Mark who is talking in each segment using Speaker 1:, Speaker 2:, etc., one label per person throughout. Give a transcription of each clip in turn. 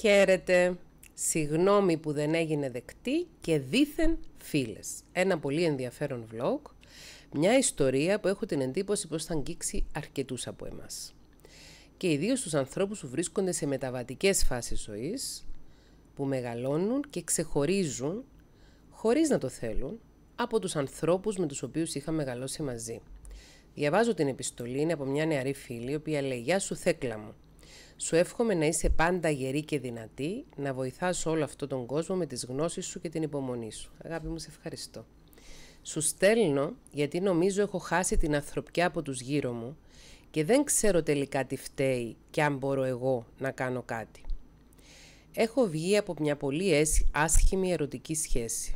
Speaker 1: χαίρετε, συγνώμη που δεν έγινε δεκτή και δήθεν φίλες. Ένα πολύ ενδιαφέρον vlog, μια ιστορία που έχω την εντύπωση πως θα αγγίξει αρκετούς από εμάς. Και ιδίως τους ανθρώπους που βρίσκονται σε μεταβατικές φάσεις ζωής, που μεγαλώνουν και ξεχωρίζουν, χωρίς να το θέλουν, από τους ανθρώπους με τους οποίους είχα μεγαλώσει μαζί. Διαβάζω την επιστολή, είναι από μια νεαρή φίλη, η οποία λέει «Γεια σου Θέκλα μου, σου εύχομαι να είσαι πάντα γερή και δυνατή, να βοηθάς όλο αυτόν τον κόσμο με τις γνώσεις σου και την υπομονή σου. Αγάπη μου, σε ευχαριστώ. Σου στέλνω γιατί νομίζω έχω χάσει την ανθρωπιά από τους γύρω μου και δεν ξέρω τελικά τι φταίει και αν μπορώ εγώ να κάνω κάτι. Έχω βγει από μια πολύ άσχημη ερωτική σχέση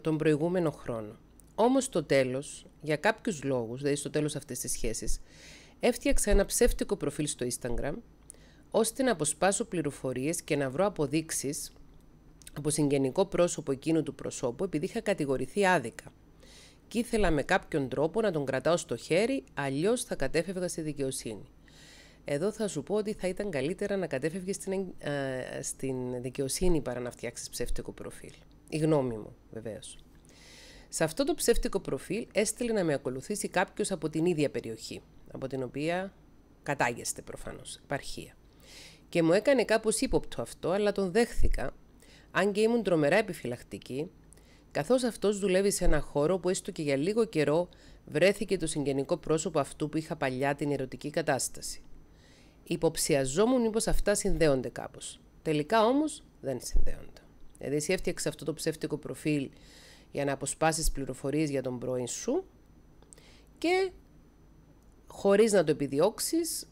Speaker 1: τον προηγούμενο χρόνο. Όμως στο τέλος, για κάποιους λόγους, δηλαδή στο τέλος αυτής της σχέσης, Έφτιαξα ένα ψεύτικο προφίλ στο Instagram, ώστε να αποσπάσω πληροφορίες και να βρω αποδείξεις από συγγενικό πρόσωπο εκείνου του προσώπου, επειδή είχα κατηγορηθεί άδικα. Και ήθελα με κάποιον τρόπο να τον κρατάω στο χέρι, αλλιώς θα κατέφευγα στη δικαιοσύνη. Εδώ θα σου πω ότι θα ήταν καλύτερα να κατέφευγες στην, στην δικαιοσύνη παρά να φτιάξεις ψεύτικο προφίλ. Η γνώμη μου, βεβαίως. Σε αυτό το ψεύτικο προφίλ έστειλε να με ακολουθήσει κάποιος από την ίδια περιοχή από την οποία κατάγεστε προφανώς, επαρχία. Και μου έκανε κάπως ύποπτο αυτό, αλλά τον δέχθηκα, αν και ήμουν τρομερά επιφυλακτική, καθώς αυτός δουλεύει σε ένα χώρο που έστω και για λίγο καιρό βρέθηκε το συγγενικό πρόσωπο αυτού που είχα παλιά την ερωτική κατάσταση. Υποψιαζόμουν μήπως αυτά συνδέονται κάπως. Τελικά όμως δεν συνδέονται. Δηλαδή εσύ έφτιαξες αυτό το ψεύτικο προφίλ για να αποσπάσεις πληροφορίες για τον πρώην σου και χωρίς να το επιδιώξεις,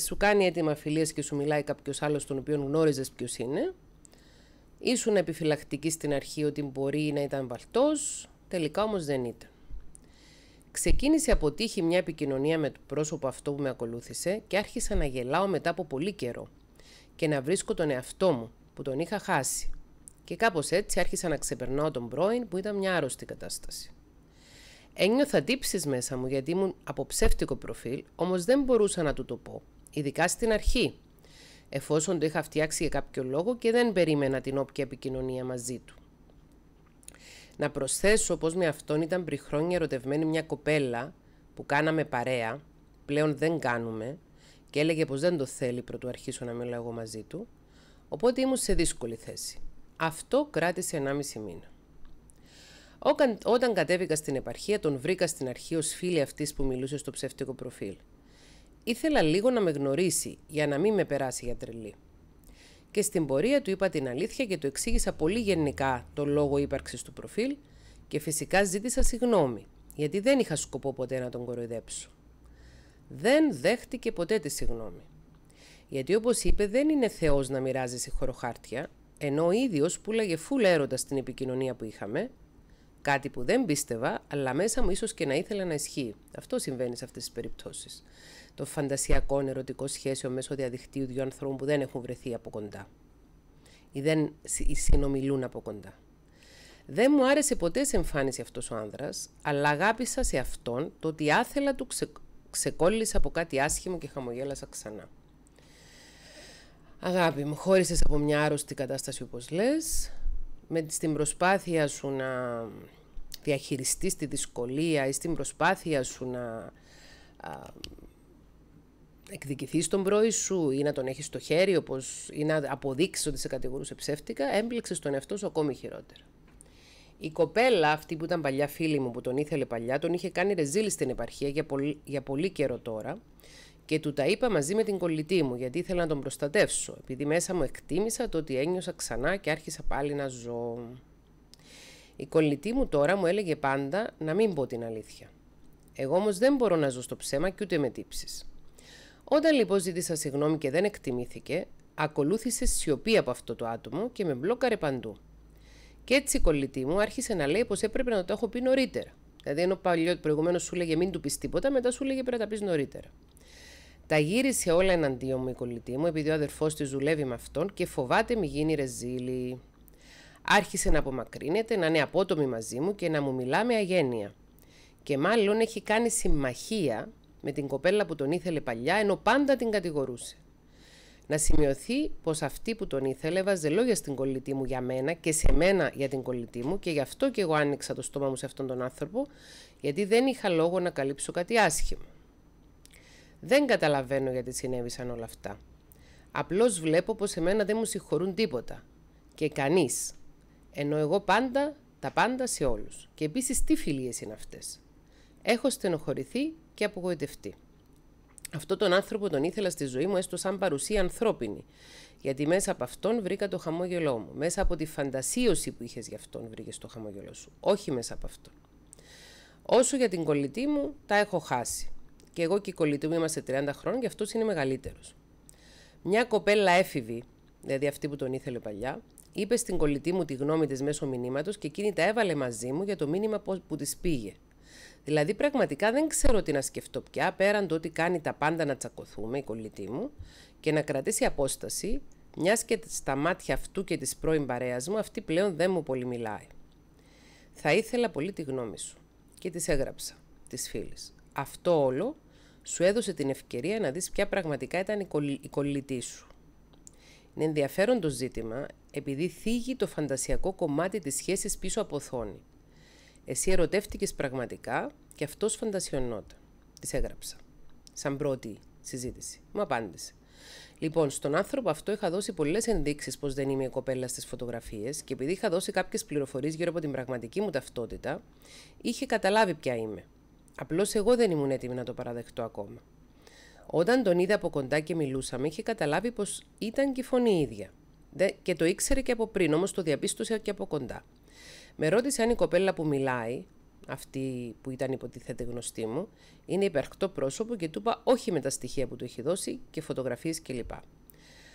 Speaker 1: σου, κάνει έτοιμα φιλίας και σου μιλάει κάποιος άλλος τον οποίο γνώριζες ποιος είναι. Ήσουν επιφυλακτική στην αρχή ότι μπορεί να ήταν βαλτός, τελικά όμως δεν ήταν. Ξεκίνησε από μια επικοινωνία με το πρόσωπο αυτό που με ακολούθησε και άρχισα να γελάω μετά από πολύ καιρό και να βρίσκω τον εαυτό μου που τον είχα χάσει. Και κάπως έτσι άρχισα να ξεπερνάω τον πρώην που ήταν μια άρρωστη κατάσταση. Ένιωθα τύψεις μέσα μου γιατί ήμουν από ψεύτικο προφίλ, όμως δεν μπορούσα να του το πω, ειδικά στην αρχή, εφόσον το είχα φτιάξει για κάποιο λόγο και δεν περίμενα την όποια επικοινωνία μαζί του. Να προσθέσω πως με αυτόν ήταν πριν χρόνια ερωτευμένη μια κοπέλα που κάναμε παρέα, πλέον δεν κάνουμε, και έλεγε πως δεν το θέλει πρωτού αρχίσω να μιλάω εγώ μαζί του, οπότε ήμουν σε δύσκολη θέση. Αυτό κράτησε 1,5 μήνα. Όταν, όταν κατέβηκα στην επαρχία, τον βρήκα στην αρχή ως φίλη αυτής που μιλούσε στο ψεύτικο προφίλ. Ήθελα λίγο να με γνωρίσει, για να μην με περάσει για τρελή. Και στην πορεία του είπα την αλήθεια και του εξήγησα πολύ γενικά το λόγο ύπαρξης του προφίλ και φυσικά ζήτησα συγγνώμη, γιατί δεν είχα σκοπό ποτέ να τον κοροϊδέψω. Δεν δέχτηκε ποτέ τη συγγνώμη. Γιατί όπως είπε, δεν είναι Θεός να μοιράζει χωροχάρτια ενώ ο ίδιος πουλάγε φουλ έρωτα στην επικοινωνία που είχαμε Κάτι που δεν πίστευα, αλλά μέσα μου ίσως και να ήθελα να ισχύει. Αυτό συμβαίνει σε αυτές τις περιπτώσεις. Το φαντασιακό ερωτικό σχέσιο μέσω διαδικτύου δύο ανθρώπων που δεν έχουν βρεθεί από κοντά. Ή δεν συνομιλούν από κοντά. Δεν μου άρεσε ποτέ σε εμφάνιση αυτός ο άνδρας, αλλά αγάπησα σε αυτόν το ότι άθελα του ξε... ξεκόλλησα από κάτι άσχημο και χαμογέλασα ξανά. Αγάπη μου, χώρισες από μια άρρωστη κατάσταση όπως λες, με την προσπάθεια σου να διαχειριστείς τη δυσκολία ή στην προσπάθεια σου να εκδικηθείς τον πρώη σου ή να τον έχεις στο χέρι όπως, ή να αποδείξεις ότι σε κατηγορούσε ψεύτικα, έμπλεξες τον εαυτό σου ακόμη χειρότερα. Η κοπέλα αυτή που ήταν παλιά φίλη μου που τον ήθελε παλιά, τον είχε κάνει ρεζίλη στην επαρχία για πολύ, για πολύ καιρό τώρα και του τα είπα μαζί με την κολλητή μου γιατί ήθελα να τον προστατεύσω επειδή μέσα μου εκτίμησα το ότι ένιωσα ξανά και άρχισα πάλι να ζω. Η κολλητή μου τώρα μου έλεγε πάντα να μην πω την αλήθεια. Εγώ όμως δεν μπορώ να ζω στο ψέμα και ούτε με τύψεις. Όταν λοιπόν ζήτησα συγγνώμη και δεν εκτιμήθηκε, ακολούθησε σιωπή από αυτό το άτομο και με μπλόκαρε παντού. Και έτσι η κολλητή μου άρχισε να λέει πως έπρεπε να το έχω πει νωρίτερα. Δηλαδή, ενώ παλιό προηγουμένως σου λέγε μην του πεις τίποτα, μετά σου λέγε πρέπει να τα πεις νωρίτερα. Τα γύρισε όλα εναντίον μου η κολλητή μου, επειδή ο αδερφός της δουλεύει με αυτόν και φοβάται μη γίνει ρεζίλη. Άρχισε να απομακρύνεται, να είναι απότομη μαζί μου και να μου μιλά με αγένεια. Και μάλλον έχει κάνει συμμαχία με την κοπέλα που τον ήθελε παλιά, ενώ πάντα την κατηγορούσε. Να σημειωθεί πως αυτή που τον ήθελε βάζε λόγια στην κολλητή μου για μένα και σε μένα για την κολλητή μου και γι' αυτό και εγώ άνοιξα το στόμα μου σε αυτόν τον άνθρωπο, γιατί δεν είχα λόγο να καλύψω κάτι άσχημο. Δεν καταλαβαίνω γιατί συνέβησαν όλα αυτά. Απλώς βλέπω πως μένα δεν μου συγχωρούν τίποτα. Και κανείς ενώ εγώ πάντα τα πάντα σε όλους. Και επίσης τι φιλίες είναι αυτές. Έχω στενοχωρηθεί και απογοητευτεί. Αυτό τον άνθρωπο τον ήθελα στη ζωή μου έστω σαν παρουσία ανθρώπινη, γιατί μέσα από αυτόν βρήκα το χαμόγελό μου. Μέσα από τη φαντασίωση που είχες γι' αυτόν βρήκες το χαμόγελό σου, όχι μέσα από αυτόν. Όσο για την κολλητή μου, τα έχω χάσει. Και εγώ και η κολλητή μου είμαστε 30 χρόνια και αυτός είναι μεγαλύτερος. Μια κοπέλα έφηβη, δηλαδή αυτή που τον ήθελε παλιά, είπε στην κολλητή μου τη γνώμη της μέσω μηνύματος και εκείνη τα έβαλε μαζί μου για το μήνυμα που της πήγε. Δηλαδή, πραγματικά δεν ξέρω τι να σκεφτώ πια πέραν το ότι κάνει τα πάντα να τσακωθούμε η κολλητή μου και να κρατήσει απόσταση, μιας και στα μάτια αυτού και της πρώην παρέας μου αυτή πλέον δεν μου πολύ μιλάει. Θα ήθελα πολύ τη γνώμη σου. Και της έγραψα, της φίλης. Αυτό όλο σου έδωσε την ευκαιρία να δεις ποια πραγματικά ήταν η κολλητή σου. Είναι ενδιαφέρον το ζήτημα επειδή θίγει το φαντασιακό κομμάτι της σχέσης πίσω από οθόνη. Εσύ ερωτεύτηκες πραγματικά και αυτός φαντασιωνόταν. Της έγραψα. Σαν πρώτη συζήτηση. Μου απάντησε. Λοιπόν, στον άνθρωπο αυτό είχα δώσει πολλές ενδείξεις πως δεν είμαι η κοπέλα στις φωτογραφίες και επειδή είχα δώσει κάποιες πληροφορίες γύρω από την πραγματική μου ταυτότητα, είχε καταλάβει ποια είμαι. Απλώς εγώ δεν ήμουν έτοιμη να το παραδεχτώ ακόμα. Όταν τον είδα από κοντά και μιλούσαμε, είχε καταλάβει πως ήταν και η φωνή ίδια. Και το ήξερε και από πριν, όμως το διαπίστωσε και από κοντά. Με ρώτησε αν η κοπέλα που μιλάει, αυτή που ήταν υποτίθεται γνωστή μου, είναι υπερχτό πρόσωπο και του είπα όχι με τα στοιχεία που του έχει δώσει και φωτογραφίες κλπ.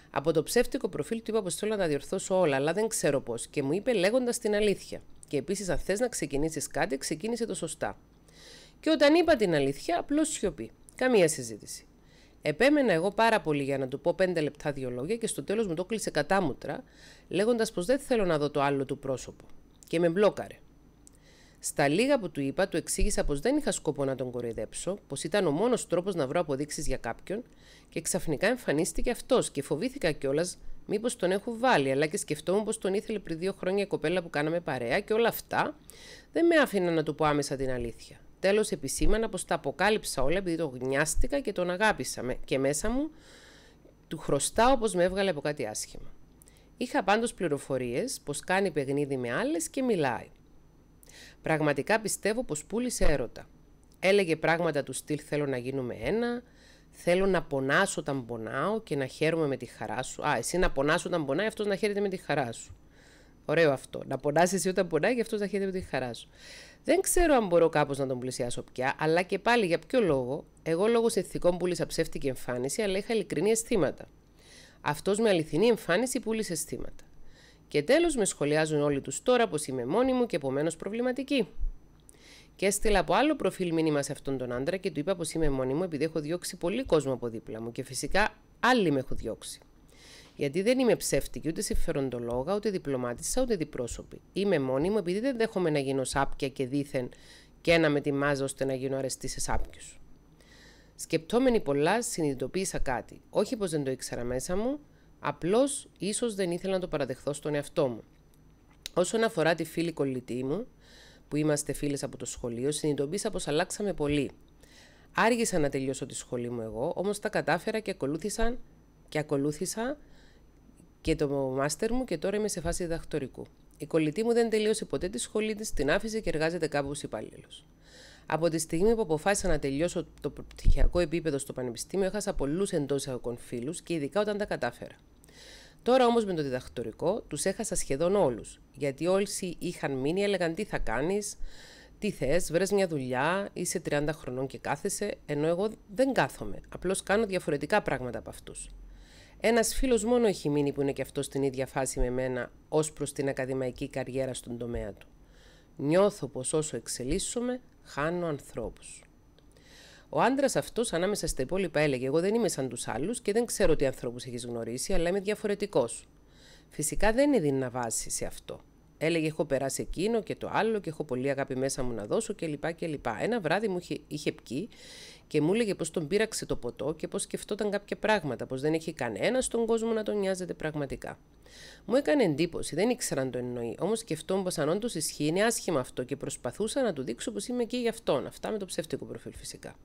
Speaker 1: Από το ψεύτικο προφίλ του είπα πως θέλω να τα διορθώσω όλα, αλλά δεν ξέρω πώ και μου είπε λέγοντας την αλήθεια. Και επίσης, αν θες να ξεκινήσεις κάτι, ξεκίνησε το σωστά. Και όταν είπα την αλήθεια, απλώς σιωπή. Καμία συζήτηση. Επέμενα εγώ πάρα πολύ για να του πω πέντε λεπτά δύο λόγια και στο τέλος μου το κλείσε κατάμουτρα, λέγοντας πως δεν θέλω να δω το άλλο του πρόσωπο. Και με μπλόκαρε. Στα λίγα που του είπα, του εξήγησα πως δεν είχα σκοπό να τον κοροϊδέψω, πως ήταν ο μόνος τρόπος να βρω αποδείξεις για κάποιον, και ξαφνικά εμφανίστηκε αυτός και φοβήθηκα κιόλας μήπως τον έχω βάλει, αλλά και σκεφτόμουν πως τον ήθελε πριν δύο χρόνια η κοπέλα που κάναμε παρέα και όλα αυτά δεν με άφηνα να του πω άμεσα την αλήθεια τέλος επισήμανα πως τα αποκάλυψα όλα επειδή το γνιάστηκα και τον αγάπησα και μέσα μου του χρωστάω πως με έβγαλε από κάτι άσχημα. Είχα πάντως πληροφορίες πως κάνει παιγνίδι με άλλες και μιλάει. Πραγματικά πιστεύω πως πούλησε έρωτα. Έλεγε πράγματα του στυλ θέλω να γίνουμε ένα, θέλω να πονάσω όταν πονάω και να χαίρομαι με τη χαρά σου. Α, εσύ να πονάσω όταν πονάει, αυτός να χαίρεται με τη χαρά σου. Ωραίο αυτό. Να πονάς εσύ όταν πονάει και αυτό θα χαίρεται με τη χαρά σου. Δεν ξέρω αν μπορώ κάπως να τον πλησιάσω πια, αλλά και πάλι για ποιο λόγο. Εγώ λόγω συνθηκών πούλησα ψεύτικη εμφάνιση, αλλά είχα ειλικρινή αισθήματα. Αυτός με αληθινή εμφάνιση πούλησε αισθήματα. Και τέλος με σχολιάζουν όλοι τους τώρα πως είμαι μόνη μου και επομένως προβληματική. Και έστειλα από άλλο προφίλ μήνυμα σε αυτόν τον άντρα και του είπα πως είμαι μόνη μου επειδή έχω διώξει πολύ κόσμο από δίπλα μου και φυσικά άλλοι με έχουν διώξει. Γιατί δεν είμαι ψεύτικη, ούτε συμφεροντολόγα, ούτε διπλωμάτισσα, ούτε διπρόσωπη. Είμαι μόνη μου επειδή δεν δέχομαι να γίνω σάπια και δήθεν και να με μάζα ώστε να γίνω αρεστή σε σάπιους. Σκεπτόμενοι πολλά, συνειδητοποίησα κάτι. Όχι πως δεν το ήξερα μέσα μου, απλώς ίσως δεν ήθελα να το παραδεχθώ στον εαυτό μου. Όσον αφορά τη φίλη κολλητή μου, που είμαστε φίλες από το σχολείο, συνειδητοποίησα πως αλλάξαμε πολύ. Άργησα να τελειώσω τη σχολή μου εγώ, όμως τα κατάφερα και ακολούθησαν και ακολούθησα και το μάστερ μου και τώρα είμαι σε φάση διδακτορικού. Η κολλητή μου δεν τελείωσε ποτέ τη σχολή της, την άφησε και εργάζεται κάπου ω υπάλληλος. Από τη στιγμή που αποφάσισα να τελειώσω το πτυχιακό επίπεδο στο Πανεπιστήμιο, έχασα πολλούς εντός εισαγωγικών φίλους και ειδικά όταν τα κατάφερα. Τώρα όμως με το διδακτορικό τους έχασα σχεδόν όλους. Γιατί όλοι είχαν μείνει, έλεγαν τι θα κάνεις, τι θες, βρες μια δουλειά, είσαι 30 χρονών και κάθεσαι, ενώ εγώ δεν κάθομαι. Απλώς κάνω διαφορετικά πράγματα από αυτούς. Ένας φίλος μόνο έχει μείνει που είναι και αυτός στην ίδια φάση με μένα ως προς την ακαδημαϊκή καριέρα στον τομέα του. Νιώθω πως όσο εξελίσσομαι, χάνω ανθρώπους. Ο άντρας αυτός ανάμεσα στα υπόλοιπα έλεγε: Εγώ δεν είμαι σαν τους άλλους και δεν ξέρω τι ανθρώπους έχεις γνωρίσει, αλλά είμαι διαφορετικός. Φυσικά δεν είναι σε αυτό έλεγε έχω περάσει εκείνο και το άλλο και έχω πολύ αγάπη μέσα μου να δώσω κλπ. λοιπά. Ένα βράδυ μου είχε, είχε και μου έλεγε πως τον πείραξε το ποτό και πως σκεφτόταν κάποια πράγματα, πως δεν έχει κανένα στον κόσμο να τον νοιάζεται πραγματικά. Μου έκανε εντύπωση, δεν ήξερα αν το εννοεί, όμως σκεφτόμουν πως αν όντως ισχύει είναι άσχημα αυτό και προσπαθούσα να του δείξω πως είμαι εκεί για αυτόν, αυτά με το ψεύτικο προφίλ φυσικά.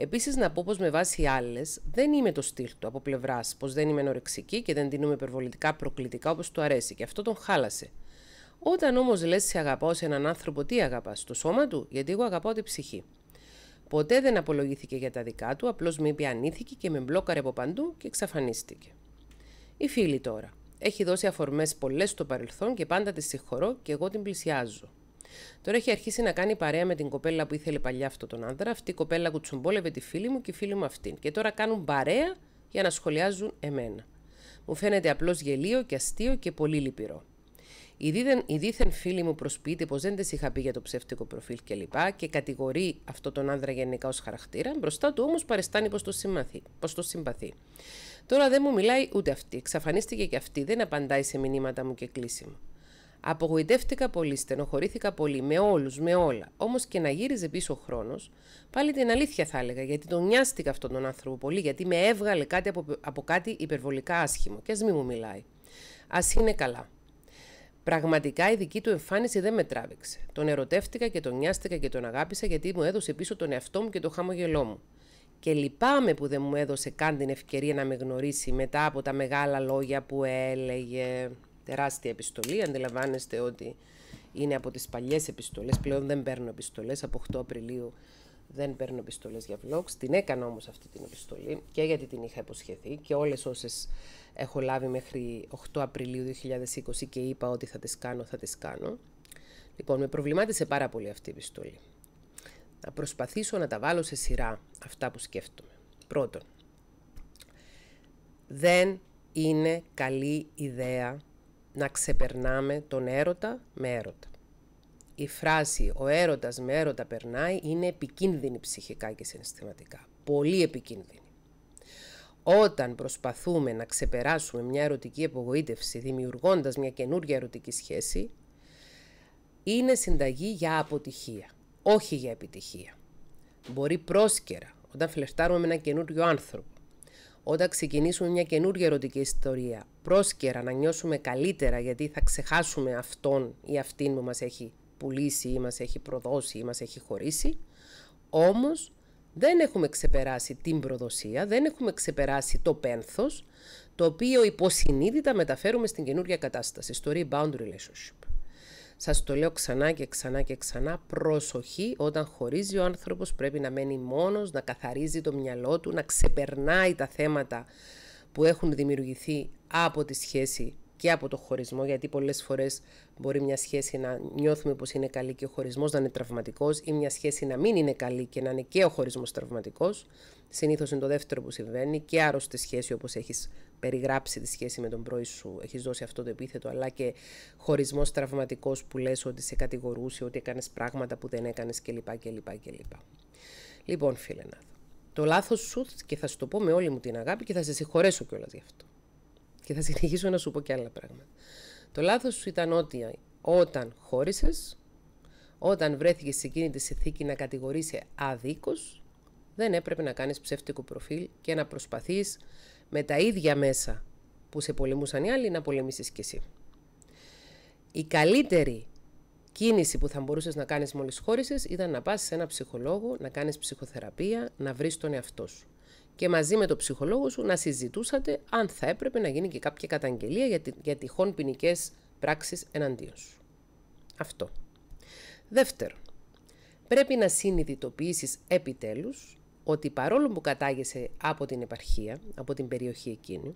Speaker 1: Επίσης, να πω πως με βάση άλλες δεν είμαι το στυλ του από πλευράς, πως δεν είμαι νορεξική και δεν δίνουμε υπερβολικά προκλητικά όπως του αρέσει, και αυτό τον χάλασε. Όταν όμως λες, σε αγαπάω σε έναν άνθρωπο, τι αγαπάς, το σώμα του, γιατί εγώ αγαπάω την ψυχή. Ποτέ δεν απολογήθηκε για τα δικά του, απλώς με είπε ανήθικη και με μπλόκαρε από παντού και εξαφανίστηκε. Η φίλη τώρα. Έχει δώσει αφορμές πολλές στο παρελθόν και πάντα τη συγχωρώ και εγώ την πλησιάζω. Τώρα έχει αρχίσει να κάνει παρέα με την κοπέλα που ήθελε παλιά αυτό τον άντρα, Αυτή η κοπέλα τσουμπόλευε τη φίλη μου και η φίλη μου αυτήν. Και τώρα κάνουν παρέα για να σχολιάζουν εμένα. Μου φαίνεται απλώς γελίο και αστείο και πολύ λυπηρό. Η δίθεν, φίλη μου προσποιείται πως δεν της είχα πει για το ψεύτικο προφίλ κλπ. Και, και κατηγορεί αυτό τον άνδρα γενικά ως χαρακτήρα, μπροστά του όμως παριστάνει πως το, συμπαθεί, το συμπαθεί. Τώρα δεν μου μιλάει ούτε αυτή. Εξαφανίστηκε και αυτή, δεν απαντάει σε μηνύματα μου και κλείσιμο. Απογοητεύτηκα πολύ, στενοχωρήθηκα πολύ, με όλους, με όλα. Όμως και να γύριζε πίσω ο χρόνος, πάλι την αλήθεια θα έλεγα, γιατί τον νοιάστηκα αυτόν τον άνθρωπο πολύ, γιατί με έβγαλε κάτι από, από κάτι υπερβολικά άσχημο. Και ας μην μου μιλάει. Ας είναι καλά. Πραγματικά η δική του εμφάνιση δεν με τράβηξε. Τον ερωτεύτηκα και τον νοιάστηκα και τον αγάπησα γιατί μου έδωσε πίσω τον εαυτό μου και το χαμογελό μου. Και λυπάμαι που δεν μου έδωσε καν την ευκαιρία να με γνωρίσει μετά από τα μεγάλα λόγια που έλεγε. Τεράστια επιστολή, αντιλαμβάνεστε ότι είναι από τις παλιές επιστολές, πλέον δεν παίρνω επιστολές από 8 Απριλίου δεν παίρνω επιστολές για vlogs. Την έκανα όμως αυτή την επιστολή και γιατί την είχα υποσχεθεί και όλες όσες έχω λάβει μέχρι 8 Απριλίου 2020 και είπα ότι θα τις κάνω, θα τις κάνω. Λοιπόν, με προβλημάτισε πάρα πολύ αυτή η επιστολή. Να προσπαθήσω να τα βάλω σε σειρά αυτά που σκέφτομαι. Πρώτον, δεν είναι καλή ιδέα να ξεπερνάμε τον έρωτα με έρωτα η φράση «ο έρωτας με έρωτα περνάει» είναι επικίνδυνη ψυχικά και συναισθηματικά. Πολύ επικίνδυνη. Όταν προσπαθούμε να ξεπεράσουμε μια ερωτική απογοήτευση δημιουργώντας μια καινούργια ερωτική σχέση, είναι συνταγή για αποτυχία, όχι για επιτυχία. Μπορεί πρόσκαιρα, όταν φλερτάρουμε με έναν καινούριο άνθρωπο, όταν ξεκινήσουμε μια καινούργια ερωτική ιστορία, πρόσκαιρα να νιώσουμε καλύτερα γιατί θα ξεχάσουμε αυτόν ή αυτήν που μας έχει πουλήσει ή μας έχει προδώσει ή μας έχει χωρίσει. Όμως δεν έχουμε ξεπεράσει την προδοσία, δεν έχουμε ξεπεράσει το πένθος, το οποίο υποσυνείδητα μεταφέρουμε στην καινούργια κατάσταση, στο rebound relationship. Σας το λέω ξανά και ξανά και ξανά, προσοχή όταν χωρίζει ο άνθρωπος πρέπει να μένει μόνος, να καθαρίζει το μυαλό του, να ξεπερνάει τα θέματα που έχουν δημιουργηθεί από τη σχέση και από το χωρισμό, γιατί πολλές φορές Μπορεί μια σχέση να νιώθουμε πως είναι καλή και ο χωρισμός να είναι τραυματικός ή μια σχέση να μην είναι καλή και να είναι και ο χωρισμός τραυματικός. Συνήθως είναι το δεύτερο που συμβαίνει και άρρωστη σχέση όπως έχεις περιγράψει τη σχέση με τον πρώη σου, έχεις δώσει αυτό το επίθετο, αλλά και χωρισμός τραυματικός που λες ότι σε κατηγορούσε, ότι έκανες πράγματα που δεν έκανες κλπ. κλπ, κλπ. Λοιπόν φίλε Νάθ, το λάθος σου και θα σου το πω με όλη μου την αγάπη και θα σε συγχωρέσω κιόλας γι' αυτό. Και θα συνεχίσω να σου πω και άλλα πράγματα. Το λάθος σου ήταν ότι όταν χώρισες, όταν βρέθηκες σε εκείνη τη συνθήκη να κατηγορήσει αδίκως, δεν έπρεπε να κάνεις ψεύτικο προφίλ και να προσπαθείς με τα ίδια μέσα που σε πολεμούσαν οι άλλοι να πολεμήσεις κι εσύ. Η καλύτερη κίνηση που θα μπορούσες να κάνεις μόλις χώρισες ήταν να πας σε ένα ψυχολόγο, να κάνεις ψυχοθεραπεία, να βρεις τον εαυτό σου και μαζί με τον ψυχολόγο σου να συζητούσατε αν θα έπρεπε να γίνει και κάποια καταγγελία για, τη, για τυχόν ποινικές πράξεις εναντίον σου. Αυτό. Δεύτερο, πρέπει να συνειδητοποιήσεις επιτέλους ότι παρόλο που κατάγεσαι από την επαρχία, από την περιοχή εκείνη,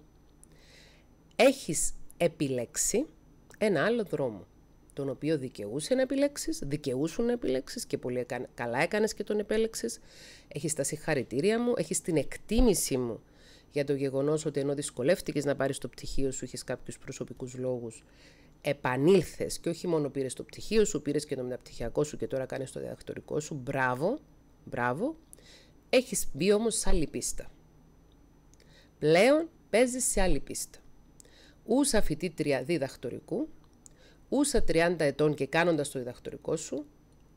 Speaker 1: έχεις επιλέξει ένα άλλο δρόμο τον οποίο δικαιούσε να επιλέξεις, δικαιούσουν να επιλέξεις και πολύ καλά έκανες και τον επέλεξες. Έχεις τα συγχαρητήρια μου, έχεις την εκτίμησή μου για το γεγονός ότι ενώ δυσκολεύτηκες να πάρεις το πτυχίο σου, είχες κάποιους προσωπικούς λόγους, επανήλθες και όχι μόνο πήρες το πτυχίο σου, πήρες και το μεταπτυχιακό σου και τώρα κάνεις το διδακτορικό σου. Μπράβο, μπράβο. Έχεις μπει όμως σε άλλη πίστα. Πλέον παίζεις σε άλλη πίστα. Ούσα φοιτήτρια διδακτορικού, Ούσα 30 ετών και κάνοντας το διδακτορικό σου,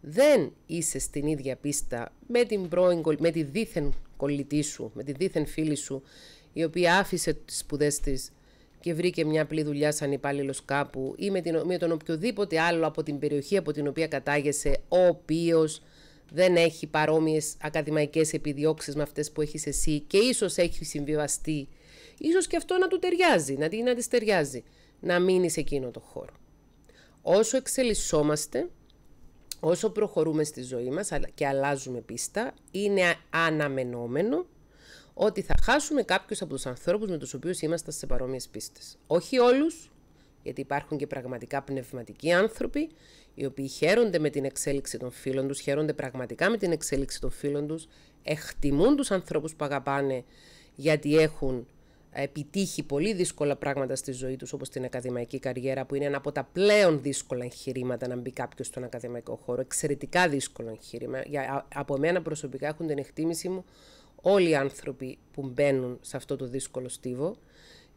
Speaker 1: δεν είσαι στην ίδια πίστα με, την πρώην, με τη δίθεν κολλητή σου, με τη δίθεν φίλη σου, η οποία άφησε τις σπουδές της και βρήκε μια απλή δουλειά σαν υπάλληλος κάπου ή με, την, με τον οποιοδήποτε άλλο από την περιοχή από την οποία κατάγεσαι, ο οποίος δεν έχει παρόμοιες ακαδημαϊκές επιδιώξεις με αυτές που έχεις εσύ και ίσως έχει συμβιβαστεί. Ίσως και αυτό να του ταιριάζει, να, να της ταιριάζει, να μείνει σε εκείνο το χώρο. Όσο εξελισσόμαστε, όσο προχωρούμε στη ζωή μας και αλλάζουμε πίστα, είναι αναμενόμενο ότι θα χάσουμε κάποιους από τους ανθρώπους με τους οποίους είμαστε σε παρόμοιες πίστες. Όχι όλους, γιατί υπάρχουν και πραγματικά πνευματικοί άνθρωποι, οι οποίοι χαίρονται με την εξέλιξη των φίλων τους, χαίρονται πραγματικά με την εξέλιξη των φίλων τους, εκτιμούν τους ανθρώπους που αγαπάνε γιατί έχουν επιτύχει πολύ δύσκολα πράγματα στη ζωή τους όπως την ακαδημαϊκή καριέρα που είναι ένα από τα πλέον δύσκολα εγχειρήματα να μπει κάποιος στον ακαδημαϊκό χώρο, εξαιρετικά δύσκολο εγχείρημα. Για, από μένα προσωπικά έχουν την εκτίμηση μου όλοι οι άνθρωποι που μπαίνουν σε αυτό το δύσκολο στίβο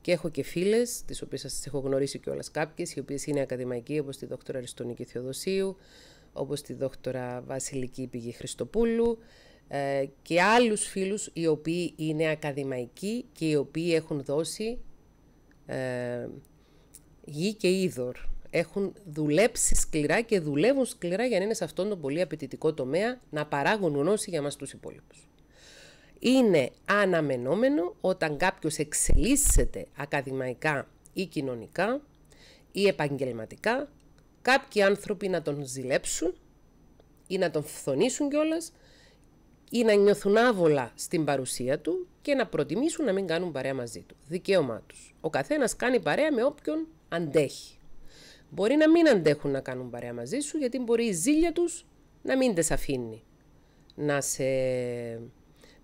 Speaker 1: και έχω και φίλες, τις οποίες σας έχω γνωρίσει κιόλας κάποιες, οι οποίες είναι ακαδημαϊκοί, όπως τη δόκτωρα Αριστονίκη Θεοδοσίου, όπως τη δόκτωρα Βασιλική Πηγή Χριστοπούλου, ε, και άλλους φίλους οι οποίοι είναι ακαδημαϊκοί και οι οποίοι έχουν δώσει ε, γη και είδωρ. Έχουν δουλέψει σκληρά και δουλεύουν σκληρά για να είναι σε αυτόν τον πολύ απαιτητικό τομέα να παράγουν γνώση για μας τους υπόλοιπους. Είναι αναμενόμενο όταν κάποιος εξελίσσεται ακαδημαϊκά ή κοινωνικά ή επαγγελματικά, κάποιοι άνθρωποι να τον ζηλέψουν ή να τον φθονήσουν κιόλας ή να νιώθουν άβολα στην παρουσία του και να προτιμήσουν να μην κάνουν παρέα μαζί του. Δικαίωμά τους. Ο καθένας κάνει παρέα με όποιον αντέχει. Μπορεί να μην αντέχουν να κάνουν παρέα μαζί σου γιατί μπορεί η ζήλια τους να μην τες αφήνει να σε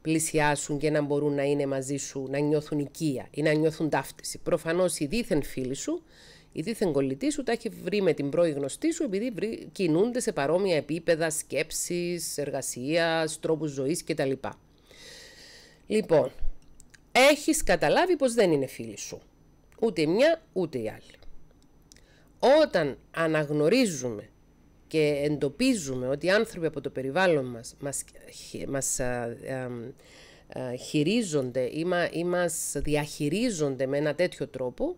Speaker 1: πλησιάσουν και να μπορούν να είναι μαζί σου, να νιώθουν οικία ή να νιώθουν ταύτιση. Προφανώς οι δίθεν φίλοι σου η δίθεν κολλητή σου τα έχει βρει με την πρώη γνωστή σου επειδή κινούνται σε παρόμοια επίπεδα σκέψης, εργασίας, τρόπους ζωής κτλ. Λοιπόν, έχεις καταλάβει πως δεν είναι φίλη σου. Ούτε μια, ούτε η άλλη. Όταν αναγνωρίζουμε και εντοπίζουμε ότι οι άνθρωποι από το περιβάλλον μας χειρίζονται ή, μα, ή μας διαχειρίζονται με ένα τέτοιο τρόπο,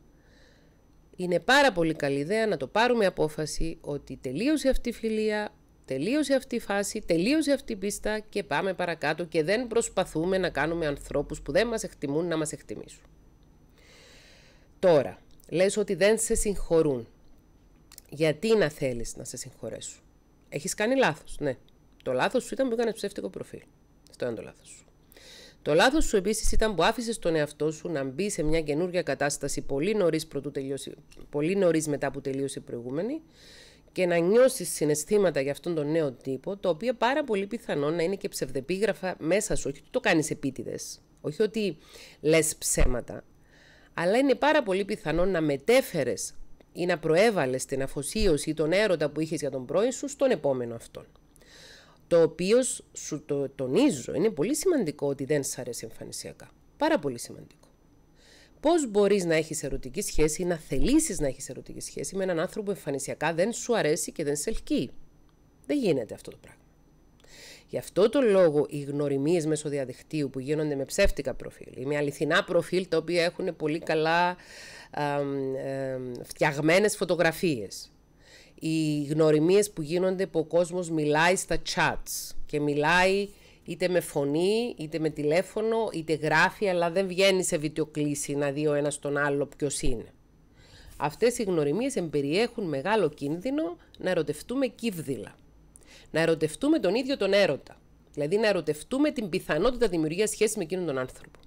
Speaker 1: είναι πάρα πολύ καλή ιδέα να το πάρουμε απόφαση ότι τελείωσε αυτή η φιλία, τελείωσε αυτή η φάση, τελείωσε αυτή η πίστα και πάμε παρακάτω και δεν προσπαθούμε να κάνουμε ανθρώπους που δεν μας εκτιμούν να μας εκτιμήσουν. Τώρα, λες ότι δεν σε συγχωρούν. Γιατί να θέλεις να σε συγχωρέσουν. Έχεις κάνει λάθος, ναι. Το λάθος σου ήταν που έκανες ψεύτικο προφίλ. Αυτό είναι το λάθος σου. Το λάθος σου επίσης ήταν που άφησες τον εαυτό σου να μπει σε μια καινούργια κατάσταση πολύ νωρίς μετά που τελείωσε η προηγούμενη και να νιώσεις συναισθήματα για αυτόν τον νέο τύπο, το οποίο πάρα πολύ πιθανόν να είναι και ψευδεπίγραφα μέσα σου. Όχι ότι το κάνεις επίτηδες, όχι ότι λες ψέματα, αλλά είναι πάρα πολύ πιθανό να μετέφερες ή να προέβαλες την αφοσίωση ή τον έρωτα που είχες για τον πρώην σου στον επόμενο αυτόν το οποίο σου το τονίζω, είναι πολύ σημαντικό ότι δεν σ' αρέσει εμφανισιακά. Πάρα πολύ σημαντικό. Πώς μπορείς να έχεις ερωτική σχέση ή να θελήσεις να έχεις ερωτική σχέση με έναν άνθρωπο που εμφανισιακά δεν σου αρέσει και δεν σε ελκύει. Δεν γίνεται αυτό το πράγμα. Γι' αυτό το λόγο οι γνωριμίες μέσω διαδικτύου που γίνονται με ψεύτικα προφίλ ή με αληθινά προφίλ τα οποία έχουν πολύ καλά φτιαγμένε φτιαγμένες φωτογραφίες οι γνωριμίες που γίνονται που ο κόσμος μιλάει στα chats και μιλάει είτε με φωνή, είτε με τηλέφωνο, είτε γράφει, αλλά δεν βγαίνει σε βιντεοκλήση να δει ο ένας τον άλλο ποιος είναι. Αυτές οι γνωριμίες εμπεριέχουν μεγάλο κίνδυνο να ερωτευτούμε κύβδηλα. Να ερωτευτούμε τον ίδιο τον έρωτα. Δηλαδή να ερωτευτούμε την πιθανότητα δημιουργίας σχέσης με εκείνον τον άνθρωπο.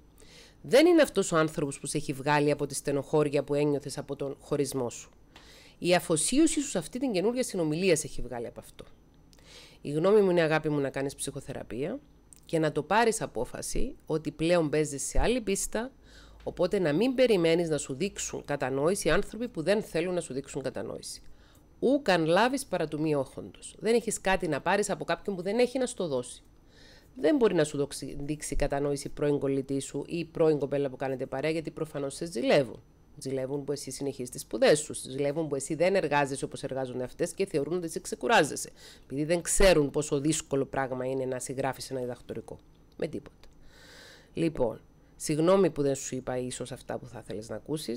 Speaker 1: Δεν είναι αυτός ο άνθρωπος που σε έχει βγάλει από τη στενοχώρια που ένιωθες από τον χωρισμό σου. Η αφοσίωση σου σε αυτή την καινούργια συνομιλία σε έχει βγάλει από αυτό. Η γνώμη μου είναι αγάπη μου να κάνεις ψυχοθεραπεία και να το πάρεις απόφαση ότι πλέον παίζεις σε άλλη πίστα, οπότε να μην περιμένεις να σου δείξουν κατανόηση άνθρωποι που δεν θέλουν να σου δείξουν κατανόηση. Ού καν λάβεις παρά του μη Δεν έχεις κάτι να πάρεις από κάποιον που δεν έχει να σου το δώσει. Δεν μπορεί να σου δείξει κατανόηση πρώην κολλητή σου ή πρώην κοπέλα που κάνετε παρέα, γιατί προφανώς σε ζηλεύουν. Ζηλεύουν που εσύ συνεχίζεις τις σπουδές σου. Ζηλεύουν που εσύ δεν εργάζεσαι όπως εργάζονται αυτές και θεωρούν ότι εσύ ξεκουράζεσαι. Επειδή δεν ξέρουν πόσο δύσκολο πράγμα είναι να συγγράφεις ένα διδακτορικό. Με τίποτα. Λοιπόν, συγγνώμη που δεν σου είπα ίσως αυτά που θα ήθελε να ακούσεις.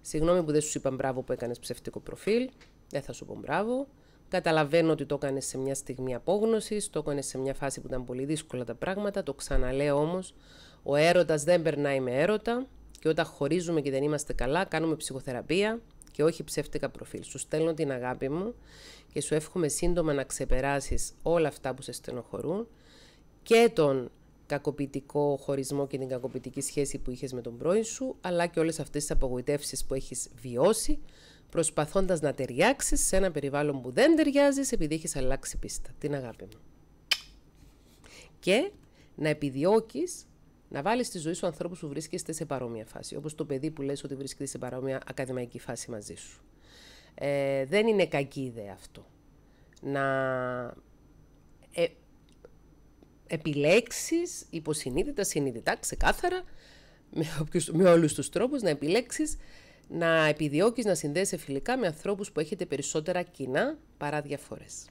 Speaker 1: Συγγνώμη που δεν σου είπα μπράβο που έκανες ψευτικό προφίλ. Δεν θα σου πω μπράβο. Καταλαβαίνω ότι το έκανες σε μια στιγμή απόγνωσης, το έκανες σε μια φάση που ήταν πολύ δύσκολα τα πράγματα. Το ξαναλέω όμως, ο έρωτας δεν περνάει με έρωτα. Και όταν χωρίζουμε και δεν είμαστε καλά, κάνουμε ψυχοθεραπεία και όχι ψεύτικα προφίλ. Σου στέλνω την αγάπη μου και σου εύχομαι σύντομα να ξεπεράσεις όλα αυτά που σε στενοχωρούν και τον κακοποιητικό χωρισμό και την κακοποιητική σχέση που είχες με τον πρώην σου, αλλά και όλες αυτές τις απογοητεύσεις που έχεις βιώσει, προσπαθώντας να ταιριάξεις σε ένα περιβάλλον που δεν ταιριάζεις επειδή έχεις αλλάξει πίστα. Την αγάπη μου. Και να επιδιώκεις να βάλεις τη ζωή σου ανθρώπους που βρίσκεσαι σε παρόμοια φάση. Όπως το παιδί που λες ότι βρίσκεται σε παρόμοια ακαδημαϊκή φάση μαζί σου. Ε, δεν είναι κακή ιδέα αυτό. Να ε, επιλέξεις υποσυνείδητα, συνειδητά, ξεκάθαρα, με, με όλους τους τρόπους, να επιλέξεις να επιδιώκεις να συνδέεσαι φιλικά με ανθρώπους που έχετε περισσότερα κοινά παρά διαφορές.